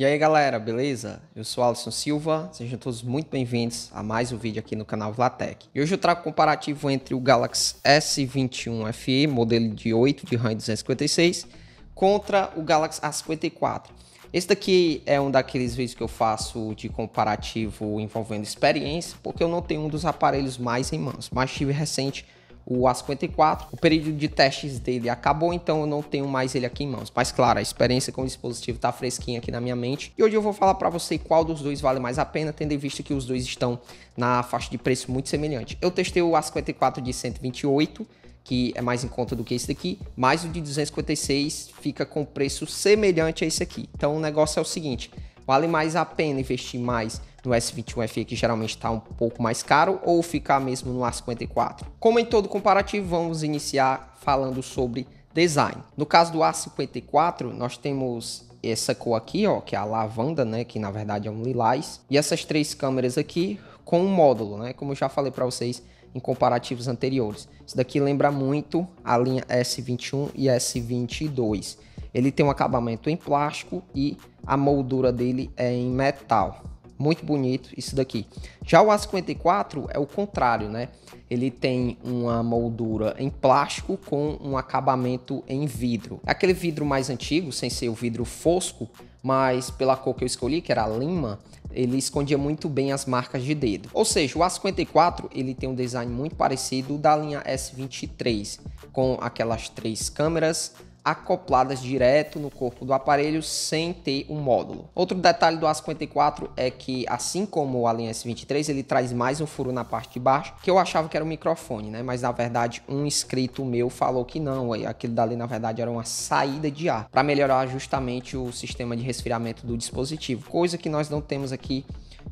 E aí galera, beleza? Eu sou Alisson Silva, sejam todos muito bem-vindos a mais um vídeo aqui no canal Vlatec. E hoje eu trago comparativo entre o Galaxy S21 FE, modelo de 8 de RAM 256, contra o Galaxy A54. Esse daqui é um daqueles vídeos que eu faço de comparativo envolvendo experiência, porque eu não tenho um dos aparelhos mais em mãos, mas tive recente o A54. O período de testes dele acabou, então eu não tenho mais ele aqui em mãos. Mas claro, a experiência com o dispositivo está fresquinha aqui na minha mente. E hoje eu vou falar para você qual dos dois vale mais a pena, tendo em vista que os dois estão na faixa de preço muito semelhante. Eu testei o A54 de 128 que é mais em conta do que esse daqui, mas o de 256 fica com preço semelhante a esse aqui. Então o negócio é o seguinte, vale mais a pena investir mais no S21 FE, que geralmente está um pouco mais caro, ou ficar mesmo no A54. Como em todo comparativo, vamos iniciar falando sobre design. No caso do A54, nós temos essa cor aqui, ó, que é a lavanda, né, que na verdade é um lilás, e essas três câmeras aqui com um módulo, né, como eu já falei para vocês em comparativos anteriores. Isso daqui lembra muito a linha S21 e S22. Ele tem um acabamento em plástico e a moldura dele é em metal. Muito bonito isso daqui. Já o A54 é o contrário, né? Ele tem uma moldura em plástico com um acabamento em vidro. É aquele vidro mais antigo, sem ser o vidro fosco, mas pela cor que eu escolhi, que era a lima, ele escondia muito bem as marcas de dedo. Ou seja, o A54 ele tem um design muito parecido da linha S23, com aquelas três câmeras, acopladas direto no corpo do aparelho sem ter um módulo. Outro detalhe do A54 é que, assim como o Alien S23, ele traz mais um furo na parte de baixo, que eu achava que era um microfone, né? Mas na verdade, um inscrito meu falou que não, aquilo dali na verdade era uma saída de ar, para melhorar justamente o sistema de resfriamento do dispositivo, coisa que nós não temos aqui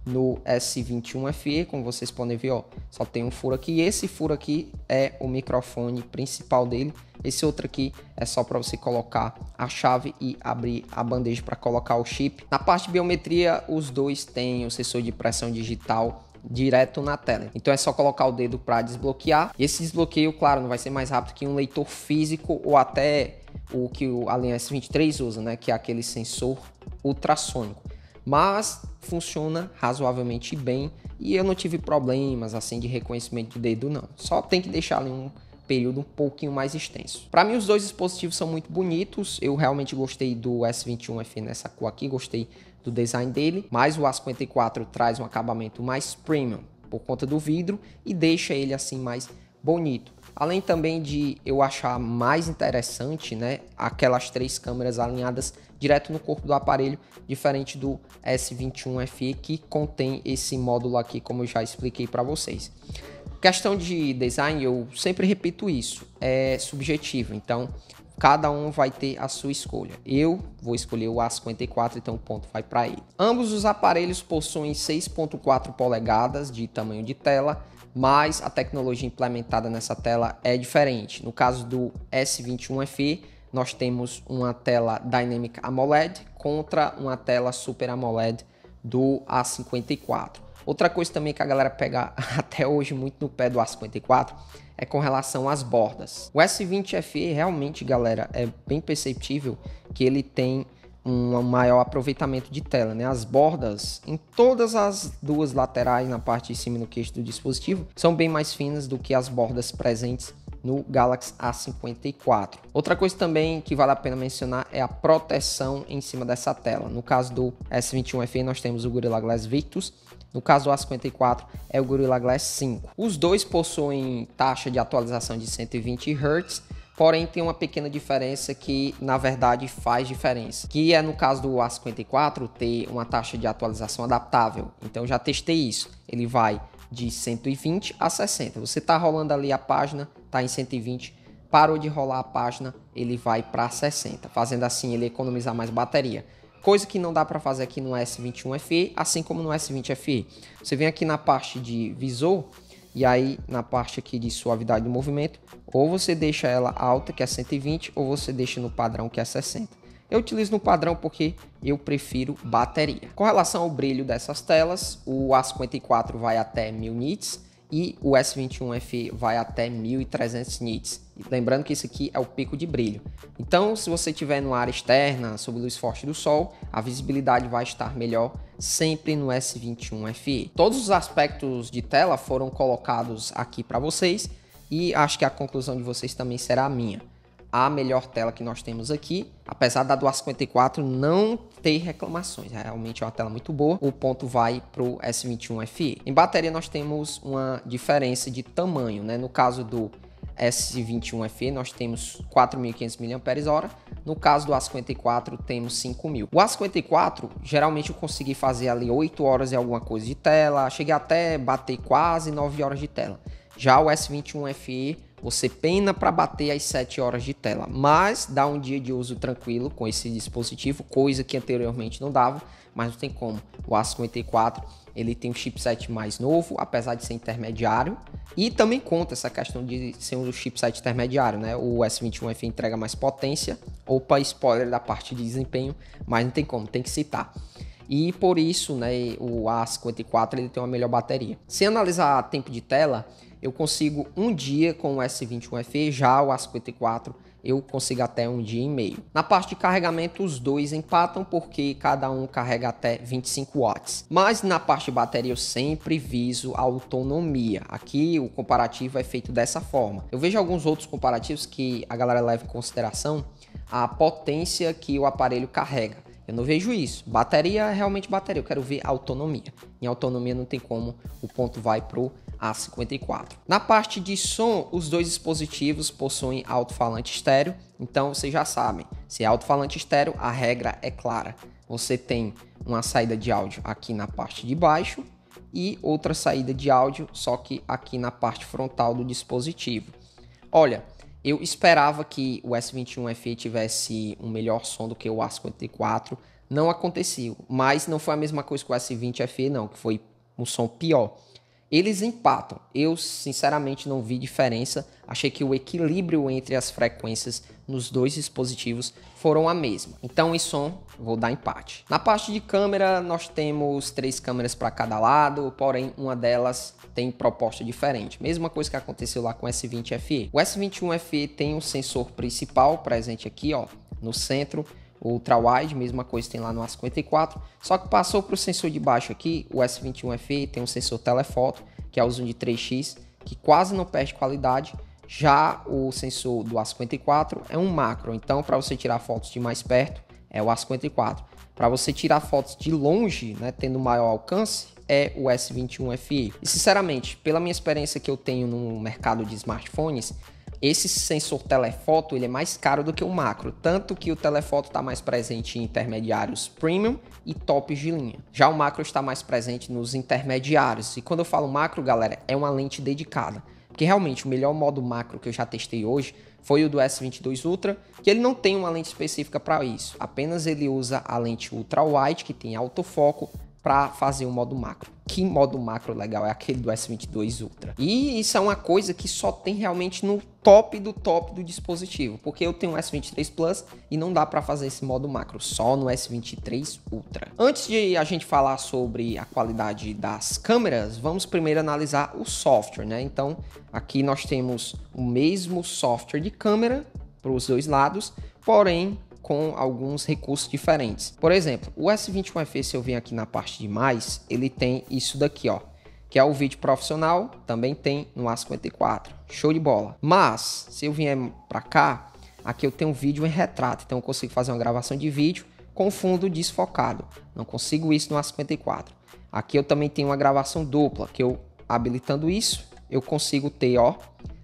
no S21FE, como vocês podem ver, ó, só tem um furo aqui. Esse furo aqui é o microfone principal dele. Esse outro aqui é só para você colocar a chave e abrir a bandeja para colocar o chip. Na parte de biometria, os dois têm o sensor de pressão digital direto na tela. Então é só colocar o dedo para desbloquear. E esse desbloqueio, claro, não vai ser mais rápido que um leitor físico ou até o que o Alien S23 usa, né, que é aquele sensor ultrassônico. Mas funciona razoavelmente bem e eu não tive problemas assim de reconhecimento de dedo não. Só tem que deixar ali um período um pouquinho mais extenso. Para mim os dois dispositivos são muito bonitos, eu realmente gostei do S21 FE nessa cor aqui, gostei do design dele, mas o A54 traz um acabamento mais premium por conta do vidro e deixa ele assim mais bonito. Além também de eu achar mais interessante, né, aquelas três câmeras alinhadas direto no corpo do aparelho, diferente do S21 FE que contém esse módulo aqui, como eu já expliquei para vocês. Questão de design, eu sempre repito isso, é subjetivo, então cada um vai ter a sua escolha. Eu vou escolher o A54, então o ponto vai para ele. Ambos os aparelhos possuem 6.4 polegadas de tamanho de tela, mas a tecnologia implementada nessa tela é diferente. No caso do S21 FE, nós temos uma tela Dynamic AMOLED contra uma tela Super AMOLED do A54. Outra coisa também que a galera pega até hoje muito no pé do A54 é com relação às bordas. O S20 FE realmente, galera, é bem perceptível que ele tem um maior aproveitamento de tela, né? As bordas em todas as duas laterais, na parte de cima e no queixo do dispositivo, são bem mais finas do que as bordas presentes no Galaxy A54. Outra coisa também que vale a pena mencionar é a proteção em cima dessa tela. No caso do S21 FE nós temos o Gorilla Glass Victus, no caso do A54 é o Gorilla Glass 5. Os dois possuem taxa de atualização de 120 Hz, porém tem uma pequena diferença que na verdade faz diferença, que é no caso do A54 ter uma taxa de atualização adaptável. Então já testei isso, ele vai de 120 a 60. Você está rolando ali a página, está em 120, parou de rolar a página, ele vai para 60, fazendo assim ele economizar mais bateria. Coisa que não dá para fazer aqui no S21 FE, assim como no S20 FE. Você vem aqui na parte de visor e aí na parte aqui de suavidade do movimento, ou você deixa ela alta, que é 120, ou você deixa no padrão que é 60. Eu utilizo no padrão porque eu prefiro bateria. Com relação ao brilho dessas telas, o A54 vai até 1000 nits e o S21F vai até 1300 nits. Lembrando que isso aqui é o pico de brilho. Então, se você estiver numa área externa, sob luz forte do sol, a visibilidade vai estar melhor sempre no S21FE. Todos os aspectos de tela foram colocados aqui para vocês e acho que a conclusão de vocês também será a minha a melhor tela que nós temos aqui. Apesar da do A54 não ter reclamações, é realmente é uma tela muito boa, o ponto vai para o S21 FE. Em bateria nós temos uma diferença de tamanho, né? No caso do S21 FE nós temos 4.500 mAh, no caso do A54 temos 5.000. O A54 geralmente eu consegui fazer ali 8 horas e alguma coisa de tela, cheguei até bater quase 9 horas de tela. Já o S21 FE você pena para bater as 7 horas de tela, mas dá um dia de uso tranquilo com esse dispositivo, coisa que anteriormente não dava, mas não tem como. O A54 ele tem um chipset mais novo, apesar de ser intermediário, e também conta essa questão de ser um chipset intermediário, né? O S21F entrega mais potência, opa, spoiler da parte de desempenho, mas não tem como, tem que citar e por isso né, o A54 ele tem uma melhor bateria. Se analisar tempo de tela, eu consigo um dia com o S21 FE, já o A54 eu consigo até um dia e meio. Na parte de carregamento, os dois empatam porque cada um carrega até 25 watts. Mas na parte de bateria eu sempre viso a autonomia. Aqui o comparativo é feito dessa forma. Eu vejo alguns outros comparativos que a galera leva em consideração a potência que o aparelho carrega. Eu não vejo isso. Bateria é realmente bateria. Eu quero ver autonomia. Em autonomia não tem como o ponto vai pro a54. Na parte de som, os dois dispositivos possuem alto-falante estéreo, então vocês já sabem, se é alto-falante estéreo, a regra é clara. Você tem uma saída de áudio aqui na parte de baixo e outra saída de áudio, só que aqui na parte frontal do dispositivo. Olha, eu esperava que o S21 FE tivesse um melhor som do que o A54, não aconteceu, mas não foi a mesma coisa que o S20 FE não, que foi um som pior. Eles empatam. Eu, sinceramente, não vi diferença. Achei que o equilíbrio entre as frequências nos dois dispositivos foram a mesma. Então, em som, vou dar empate. Na parte de câmera, nós temos três câmeras para cada lado, porém, uma delas tem proposta diferente. Mesma coisa que aconteceu lá com o S20 FE. O S21 FE tem um sensor principal presente aqui, ó, no centro ultra-wide, mesma coisa tem lá no A54, só que passou para o sensor de baixo aqui, o S21FE tem um sensor telefoto, que é o zoom de 3x, que quase não perde qualidade, já o sensor do A54 é um macro, então para você tirar fotos de mais perto é o A54. Para você tirar fotos de longe, né, tendo maior alcance, é o S21 FE. E sinceramente, pela minha experiência que eu tenho no mercado de smartphones, esse sensor telefoto ele é mais caro do que o macro, tanto que o telefoto está mais presente em intermediários premium e tops de linha. Já o macro está mais presente nos intermediários. E quando eu falo macro, galera, é uma lente dedicada. Porque realmente o melhor modo macro que eu já testei hoje foi o do S22 Ultra, que ele não tem uma lente específica para isso. Apenas ele usa a lente ultra wide que tem autofoco para fazer um modo macro. Que modo macro legal é aquele do S22 Ultra. E isso é uma coisa que só tem realmente no top do top do dispositivo, porque eu tenho um S23 Plus e não dá para fazer esse modo macro, só no S23 Ultra. Antes de a gente falar sobre a qualidade das câmeras, vamos primeiro analisar o software, né? Então, aqui nós temos o mesmo software de câmera para os dois lados, porém com alguns recursos diferentes. Por exemplo, o S21FE, se eu vim aqui na parte de mais, ele tem isso daqui, ó que é o vídeo profissional, também tem no A54. Show de bola. Mas, se eu vier para cá, aqui eu tenho um vídeo em retrato, então eu consigo fazer uma gravação de vídeo com fundo desfocado. Não consigo isso no A54. Aqui eu também tenho uma gravação dupla, que eu habilitando isso, eu consigo ter, ó,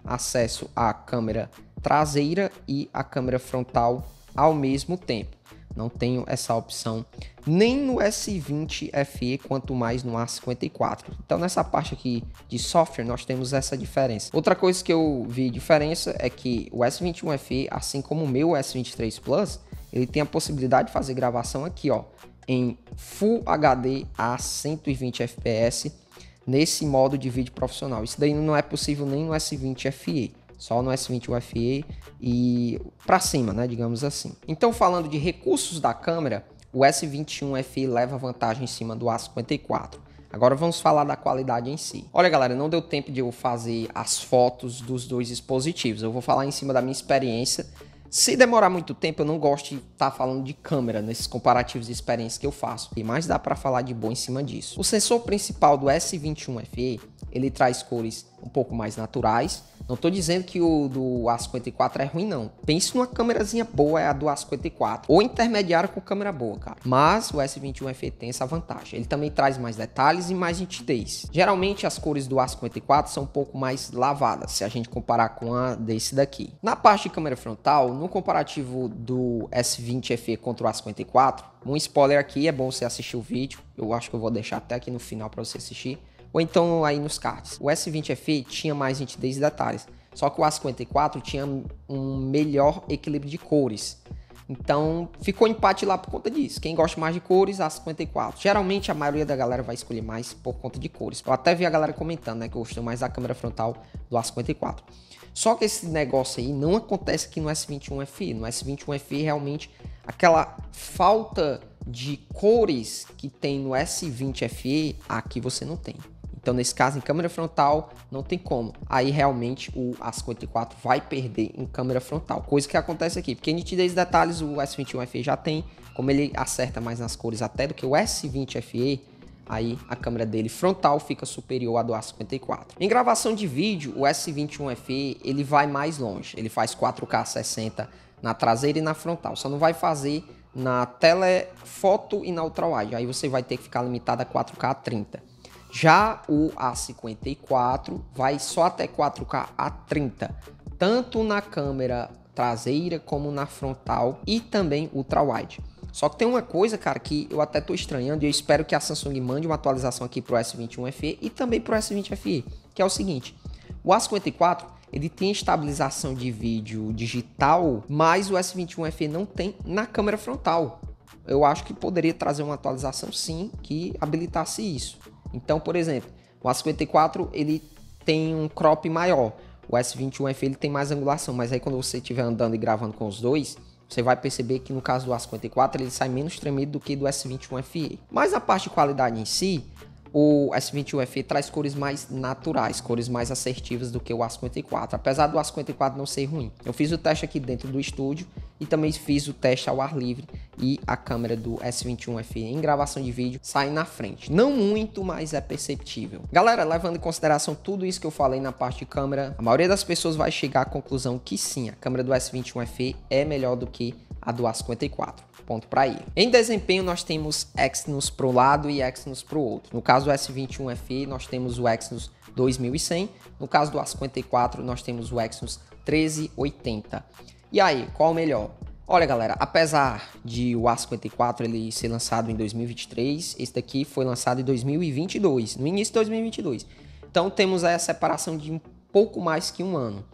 acesso à câmera traseira e à câmera frontal ao mesmo tempo. Não tenho essa opção nem no S20 FE, quanto mais no A54. Então, nessa parte aqui de software, nós temos essa diferença. Outra coisa que eu vi diferença é que o S21 FE, assim como o meu S23 Plus, ele tem a possibilidade de fazer gravação aqui, ó, em Full HD a 120 FPS nesse modo de vídeo profissional. Isso daí não é possível nem no S20 FE só no S20 FE e para cima, né, digamos assim. Então, falando de recursos da câmera, o S21 FE leva vantagem em cima do A54. Agora vamos falar da qualidade em si. Olha, galera, não deu tempo de eu fazer as fotos dos dois dispositivos. Eu vou falar em cima da minha experiência. Se demorar muito tempo, eu não gosto de estar tá falando de câmera nesses comparativos de experiência que eu faço. E mais dá para falar de bom em cima disso. O sensor principal do S21 FE, ele traz cores um pouco mais naturais, não estou dizendo que o do A54 é ruim, não. Pense numa câmerazinha boa, é a do A54. Ou intermediário com câmera boa, cara. Mas o S21 FE tem essa vantagem. Ele também traz mais detalhes e mais nitidez. Geralmente as cores do A54 são um pouco mais lavadas, se a gente comparar com a desse daqui. Na parte de câmera frontal, no comparativo do S20 FE contra o A54, um spoiler aqui, é bom você assistir o vídeo. Eu acho que eu vou deixar até aqui no final para você assistir. Ou então aí nos cards. O S20FE tinha mais nitidez de detalhes, só que o A54 tinha um melhor equilíbrio de cores. Então ficou empate lá por conta disso. Quem gosta mais de cores, A54. Geralmente a maioria da galera vai escolher mais por conta de cores. Eu até vi a galera comentando né, que gostou mais da câmera frontal do A54. Só que esse negócio aí não acontece aqui no S21 FE. No S21 FE realmente aquela falta de cores que tem no S20 FE aqui você não tem. Então, nesse caso, em câmera frontal, não tem como. Aí, realmente, o A54 vai perder em câmera frontal, coisa que acontece aqui. Porque nitidez e detalhes o S21 FE já tem, como ele acerta mais nas cores até do que o S20 FE, aí a câmera dele frontal fica superior à do A54. Em gravação de vídeo, o S21 FE, ele vai mais longe. Ele faz 4K 60 na traseira e na frontal, só não vai fazer na telefoto e na ultrawide. Aí você vai ter que ficar limitado a 4K 30. Já o A54 vai só até 4K a 30, tanto na câmera traseira como na frontal e também ultra-wide. Só que tem uma coisa, cara, que eu até tô estranhando e eu espero que a Samsung mande uma atualização aqui pro S21 FE e também pro S20 FE, que é o seguinte: o A54 ele tem estabilização de vídeo digital, mas o S21 FE não tem na câmera frontal. Eu acho que poderia trazer uma atualização sim que habilitasse isso. Então, por exemplo, o A54 ele tem um crop maior, o S21F ele tem mais angulação, mas aí quando você estiver andando e gravando com os dois, você vai perceber que no caso do A54 ele sai menos tremido do que do S21FE. Mas a parte de qualidade em si, o S21FE traz cores mais naturais, cores mais assertivas do que o A54, apesar do A54 não ser ruim. Eu fiz o teste aqui dentro do estúdio e também fiz o teste ao ar livre e a câmera do S21 FE em gravação de vídeo sai na frente. Não muito, mas é perceptível. Galera, levando em consideração tudo isso que eu falei na parte de câmera, a maioria das pessoas vai chegar à conclusão que sim, a câmera do S21 FE é melhor do que a do A54. Ponto para ir. Em desempenho, nós temos Exynos para um lado e Exynos para o outro. No caso do S21 FE, nós temos o Exynos 2100. No caso do A54, nós temos o Exynos 1380. E aí, qual o melhor? Olha, galera, apesar de o A54 ele ser lançado em 2023, esse daqui foi lançado em 2022, no início de 2022. Então temos aí a separação de um pouco mais que um ano.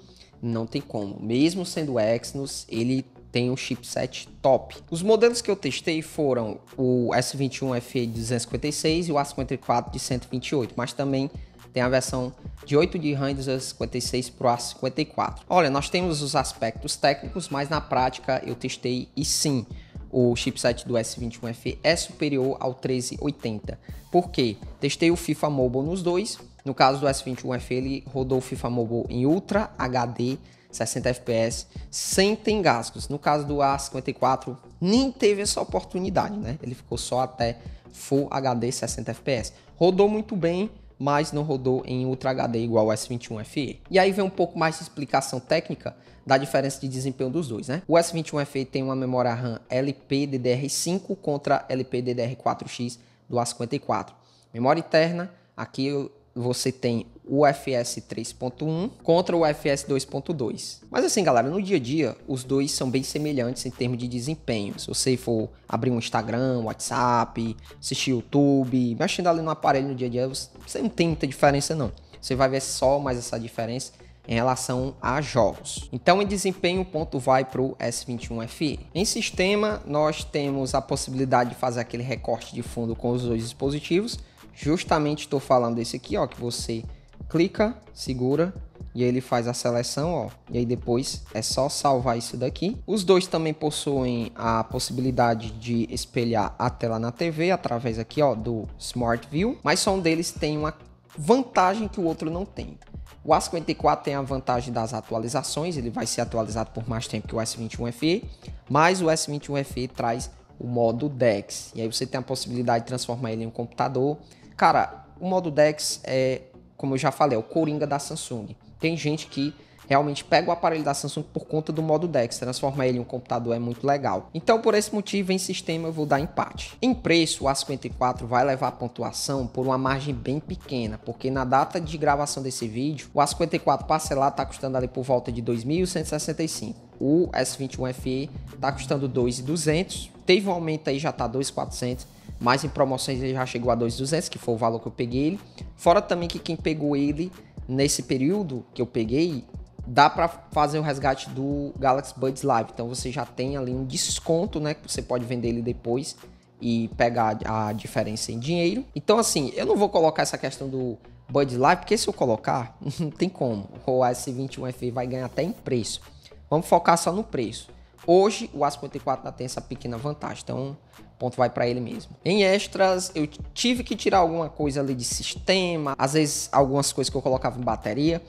Não tem como. Mesmo sendo Exynos, ele tem um chipset top. Os modelos que eu testei foram o S21 FE de 256 e o A54 de 128, mas também tem a versão de 8 de RAM 256 56 Pro A54. Olha, nós temos os aspectos técnicos, mas na prática eu testei e sim, o chipset do S21F é superior ao 1380. Por quê? Testei o FIFA Mobile nos dois. No caso do S21F, ele rodou o FIFA Mobile em Ultra HD 60 FPS sem ter engasgos. No caso do A54, nem teve essa oportunidade, né? Ele ficou só até Full HD 60 FPS. Rodou muito bem, mas não rodou em Ultra HD igual o S21 FE. E aí vem um pouco mais de explicação técnica da diferença de desempenho dos dois, né? O S21 FE tem uma memória RAM LPDDR5 contra LPDDR4X do A54. Memória interna, aqui você tem o FS 3.1 contra o FS 2.2. Mas assim, galera, no dia a dia, os dois são bem semelhantes em termos de desempenho. Se você for abrir um Instagram, WhatsApp, assistir YouTube, mexendo ali no aparelho no dia a dia, você não tem muita diferença não. Você vai ver só mais essa diferença em relação a jogos. Então, em desempenho, o ponto vai para o S21 FE. Em sistema, nós temos a possibilidade de fazer aquele recorte de fundo com os dois dispositivos. Justamente estou falando desse aqui, ó, que você clica, segura e aí ele faz a seleção, ó. E aí depois é só salvar isso daqui. Os dois também possuem a possibilidade de espelhar a tela na TV através aqui, ó, do Smart View, mas só um deles tem uma vantagem que o outro não tem. O A54 tem a vantagem das atualizações, ele vai ser atualizado por mais tempo que o S21 FE, mas o S21 FE traz o modo DeX. E aí você tem a possibilidade de transformar ele em um computador. Cara, o modo DeX é como eu já falei, é o Coringa da Samsung. Tem gente que realmente pega o aparelho da Samsung por conta do modo DeX, transformar ele em um computador é muito legal. Então, por esse motivo, em sistema eu vou dar empate. Em preço, o A54 vai levar a pontuação por uma margem bem pequena, porque na data de gravação desse vídeo, o A54 parcelado está custando ali por volta de 2.165. O S21 FE está custando 2.200, teve um aumento aí já está 2.400 mas em promoções ele já chegou a 2.200, que foi o valor que eu peguei ele. Fora também que quem pegou ele nesse período que eu peguei, dá para fazer o resgate do Galaxy Buds Live. Então você já tem ali um desconto, né, que você pode vender ele depois e pegar a diferença em dinheiro. Então assim, eu não vou colocar essa questão do Buds Live, porque se eu colocar, não tem como. O S21 FE vai ganhar até em preço. Vamos focar só no preço. Hoje, o AS 54 ainda tem essa pequena vantagem, então ponto vai para ele mesmo. Em extras, eu tive que tirar alguma coisa ali de sistema, às vezes algumas coisas que eu colocava em bateria,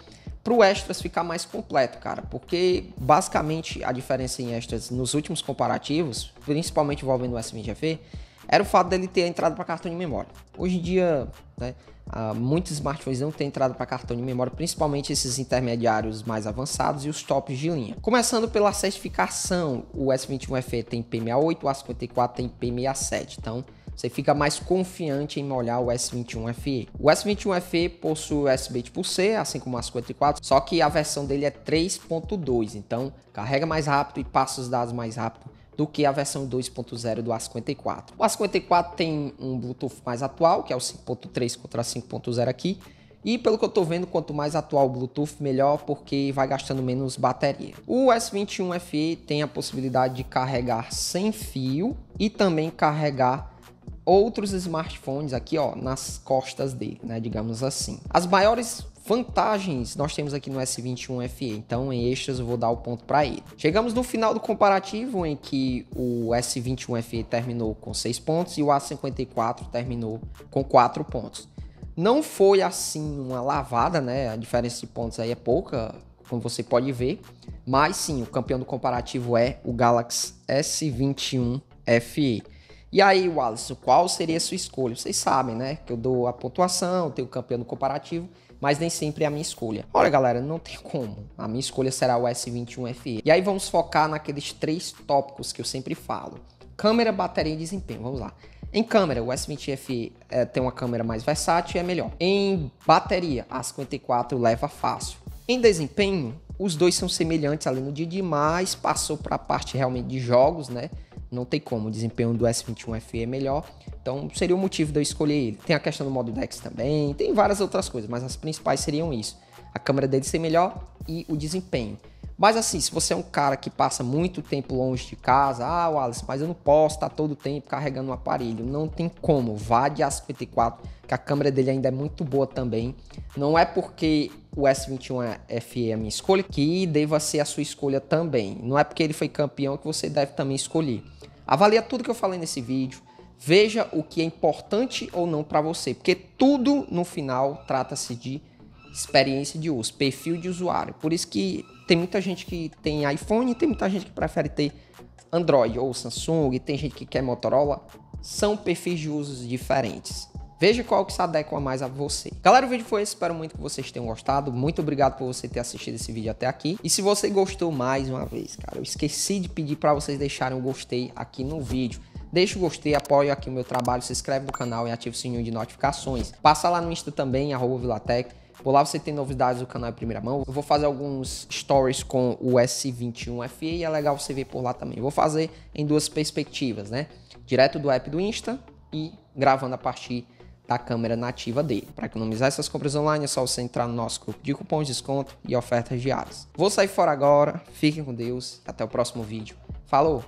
para o extras ficar mais completo, cara, porque basicamente a diferença em extras nos últimos comparativos, principalmente envolvendo o SVGV, era o fato dele ter entrada para cartão de memória. Hoje em dia, né, ah, muitos smartphones não têm entrada para cartão de memória, principalmente esses intermediários mais avançados e os tops de linha. Começando pela certificação, o S21 FE tem p 68 o A54 tem p 67 então você fica mais confiante em molhar o S21 FE. O S21 FE possui USB tipo C, assim como o A54, só que a versão dele é 3.2, então carrega mais rápido e passa os dados mais rápido do que a versão 2.0 do A54. O A54 tem um Bluetooth mais atual, que é o 5.3 contra 5.0 aqui. E pelo que eu estou vendo, quanto mais atual o Bluetooth, melhor, porque vai gastando menos bateria. O S21 FE tem a possibilidade de carregar sem fio e também carregar outros smartphones aqui, ó, nas costas dele, né, digamos assim. As maiores vantagens nós temos aqui no S21 FE, então em extras eu vou dar o ponto para ele. Chegamos no final do comparativo em que o S21 FE terminou com 6 pontos e o A54 terminou com 4 pontos. Não foi assim uma lavada, né? A diferença de pontos aí é pouca, como você pode ver, mas sim, o campeão do comparativo é o Galaxy S21 FE. E aí, Wallace, qual seria a sua escolha? Vocês sabem, né? Que eu dou a pontuação, tenho o campeão do comparativo, mas nem sempre é a minha escolha. Olha, galera, não tem como. A minha escolha será o S21 FE. E aí vamos focar naqueles três tópicos que eu sempre falo. Câmera, bateria e desempenho. Vamos lá. Em câmera, o s 20 FE é, tem uma câmera mais versátil e é melhor. Em bateria, a 54 leva fácil. Em desempenho, os dois são semelhantes ali no dia demais, passou para a parte realmente de jogos, né? Não tem como, o desempenho do S21 FE é melhor, então seria o motivo de eu escolher ele. Tem a questão do modo DeX também, tem várias outras coisas, mas as principais seriam isso. A câmera dele ser melhor e o desempenho. Mas assim, se você é um cara que passa muito tempo longe de casa, ah, Wallace, mas eu não posso estar tá todo tempo carregando um aparelho. Não tem como. Vá de A54, que a câmera dele ainda é muito boa também. Não é porque o S21 é FE é a minha escolha que deva ser a sua escolha também. Não é porque ele foi campeão que você deve também escolher. Avalia tudo que eu falei nesse vídeo. Veja o que é importante ou não para você, porque tudo no final trata-se de experiência de uso, perfil de usuário. Por isso que tem muita gente que tem iPhone, tem muita gente que prefere ter Android ou Samsung, tem gente que quer Motorola. São perfis de usos diferentes. Veja qual que se adequa mais a você. Galera, o vídeo foi esse. Espero muito que vocês tenham gostado. Muito obrigado por você ter assistido esse vídeo até aqui. E se você gostou mais uma vez, cara, eu esqueci de pedir para vocês deixarem o gostei aqui no vídeo. Deixa o gostei, apoia aqui o meu trabalho, se inscreve no canal e ativa o sininho de notificações. Passa lá no Insta também, arroba Vilatec. Por lá você tem novidades do canal em é primeira mão. Eu vou fazer alguns stories com o S21FE e é legal você ver por lá também. Eu vou fazer em duas perspectivas, né? Direto do app do Insta e gravando a partir da câmera nativa dele. Para economizar essas compras online é só você entrar no nosso grupo de cupons, de desconto e ofertas diárias. Vou sair fora agora, fiquem com Deus, até o próximo vídeo. Falou!